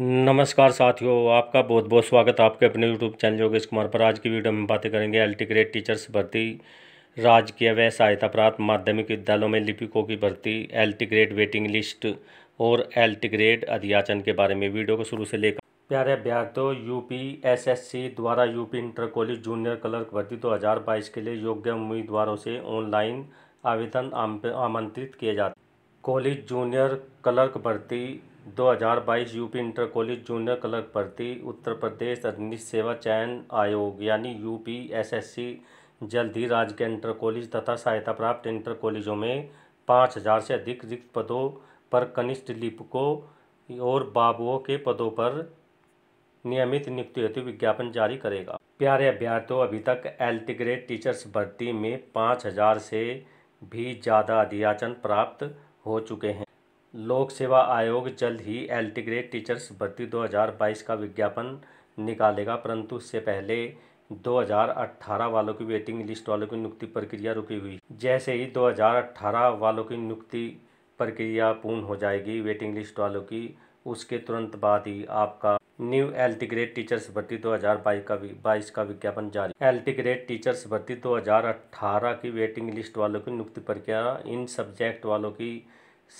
नमस्कार साथियों आपका बहुत बहुत स्वागत आपके अपने यूट्यूब चैनल योगेश कुमार पर आज की वीडियो में बातें करेंगे एल ग्रेड टीचर्स भर्ती राजकीय व सहायता प्राप्त माध्यमिक विद्यालयों में लिपिकों की भर्ती एल ग्रेड वेटिंग लिस्ट और एल ग्रेड अध्याचन के बारे में वीडियो को शुरू से लेकर प्यारे अभ्यर्थियों U P S S C द्वारा UP inter college junior clerk भर्ती दो हज़ार बाईस के लिए योग्य उम्मीदवारों से ऑनलाइन आवेदन आमंत्रित किए जाते कॉलेज जूनियर क्लर्क भर्ती 2022 UP inter college junior clerk भर्ती उत्तर प्रदेश अग्नि सेवा चयन आयोग यानी U P S S C जल्द ही राज्य के इंटर कॉलेज तथा सहायता प्राप्त इंटर कॉलेजों में पाँच हजार से अधिक रिक्त पदों पर कनिष्ठ लिपिकों और बाबुओं के पदों पर नियमित नियुक्ति हेतु विज्ञापन जारी करेगा प्यारे अभ्यर्थियों अभी तक एल ग्रेड टीचर्स भर्ती में पाँच हजार से भी ज़्यादा अधियाचन प्राप्त हो चुके हैं लोक सेवा आयोग जल्द ही एल्टीग्रेड टीचर्स भर्ती 2022 का विज्ञापन निकालेगा परंतु उससे पहले 2018 वालों की वेटिंग लिस्ट वालों की नियुक्ति प्रक्रिया रुकी हुई जैसे ही 2018 वालों की नियुक्ति प्रक्रिया पूर्ण हो जाएगी वेटिंग लिस्ट वालों की उसके तुरंत बाद ही आपका न्यू एल्टीग्रेड टीचर्स भर्ती 2022 का बाईस का विज्ञापन जारी एल्टीग्रेड टीचर्स भर्ती 2018 की वेटिंग लिस्ट वालों की नियुक्ति प्रक्रिया इन सब्जेक्ट वालों की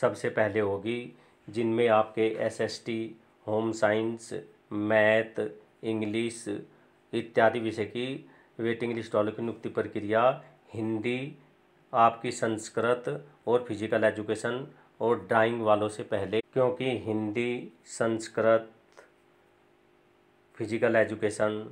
सबसे पहले होगी जिनमें आपके SST, home science math English इत्यादि विषय की वेटिंग लिस्ट वालों की नियुक्ति प्रक्रिया हिंदी आपकी संस्कृत और फिजिकल एजुकेशन और ड्राइंग वालों से पहले क्योंकि हिंदी संस्कृत फिजिकल एजुकेशन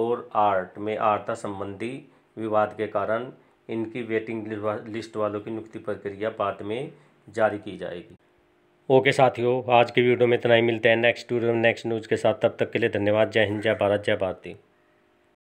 और आर्ट में आर्ता संबंधी विवाद के कारण इनकी वेटिंग लिस्ट वालों की नियुक्ति प्रक्रिया बाद में जारी की जाएगी ओके साथियों आज की वीडियो में इतना ही मिलते हैं नेक्स्ट टूरिज्म नेक्स्ट न्यूज़ के साथ तब तक के लिए धन्यवाद जय हिंद जय भारत जय भारती